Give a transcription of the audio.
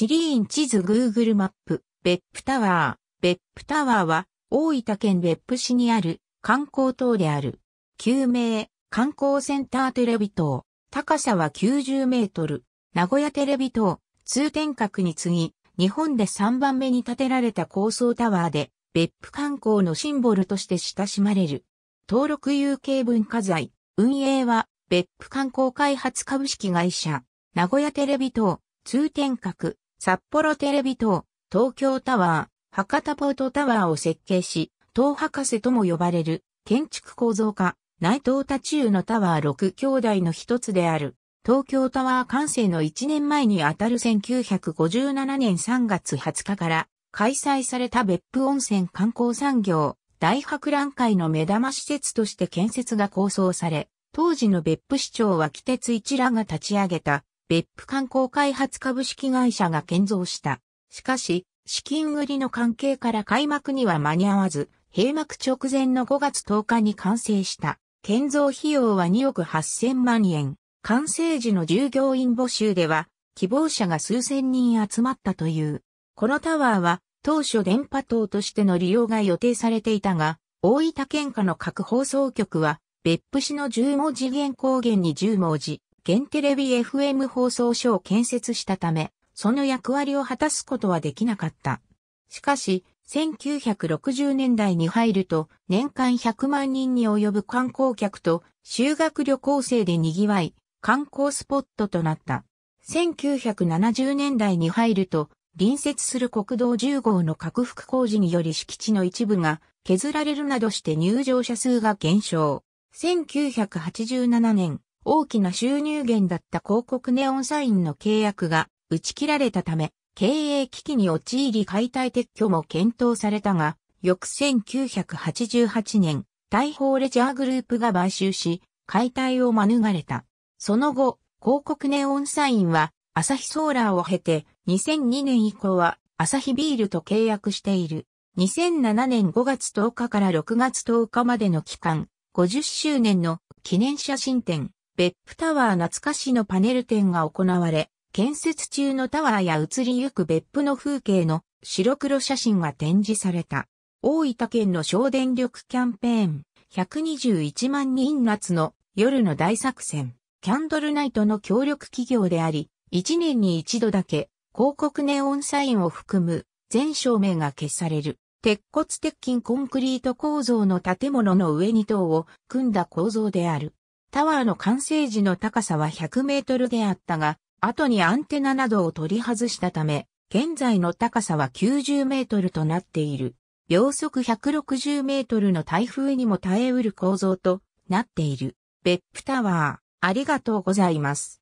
地理院地図 Google マップ、別府タワー。別府タワーは、大分県別府市にある観光塔である。旧名、観光センターテレビ塔。高さは90メートル。名古屋テレビ塔、通天閣に次ぎ、日本で3番目に建てられた高層タワーで、別府観光のシンボルとして親しまれる。登録有形文化財。運営は、別府観光開発株式会社、名古屋テレビ塔、通天閣、札幌テレビ塔、東京タワー、博多ポートタワーを設計し、塔博士とも呼ばれる建築構造家、内藤太中のタワー6兄弟の一つである。東京タワー完成の1年前にあたる1957年3月20日から開催された別府温泉観光産業大博覧会の目玉施設として建設が構想され、当時の別府市長は木鉄一らが立ち上げた別府観光開発株式会社が建造した。しかし、資金繰りの関係から開幕には間に合わず、閉幕直前の5月10日に完成した。建造費用は2億8000万円。完成時の従業員募集では、希望者が数千人集まったという。このタワーは、当初電波塔としての利用が予定されていたが、大分県下の各放送局は、別府市の10文字原光原に10文字、現テレビ FM 放送所を建設したため、その役割を果たすことはできなかった。しかし、1960年代に入ると、年間100万人に及ぶ観光客と修学旅行生で賑わい、観光スポットとなった。1970年代に入ると、隣接する国道10号の拡幅工事により敷地の一部が削られるなどして入場者数が減少。1987年、大きな収入源だった広告ネオンサインの契約が打ち切られたため、経営危機に陥り解体撤去も検討されたが、翌1988年、大砲レジャーグループが買収し、解体を免れた。その後、広告ネオンサインは、朝日ソーラーを経て、2002年以降は、朝日ビールと契約している。2007年5月10日から6月10日までの期間、50周年の記念写真展、別府タワー懐かしのパネル展が行われ、建設中のタワーや移りゆく別府の風景の白黒写真が展示された。大分県の省電力キャンペーン121万人夏の夜の大作戦キャンドルナイトの協力企業であり、1年に一度だけ広告ネオンサインを含む全照明が消される。鉄骨鉄筋コンクリート構造の建物の上に塔を組んだ構造である。タワーの完成時の高さは100メートルであったが、後にアンテナなどを取り外したため、現在の高さは90メートルとなっている。秒速160メートルの台風にも耐えうる構造となっている。別府タワー、ありがとうございます。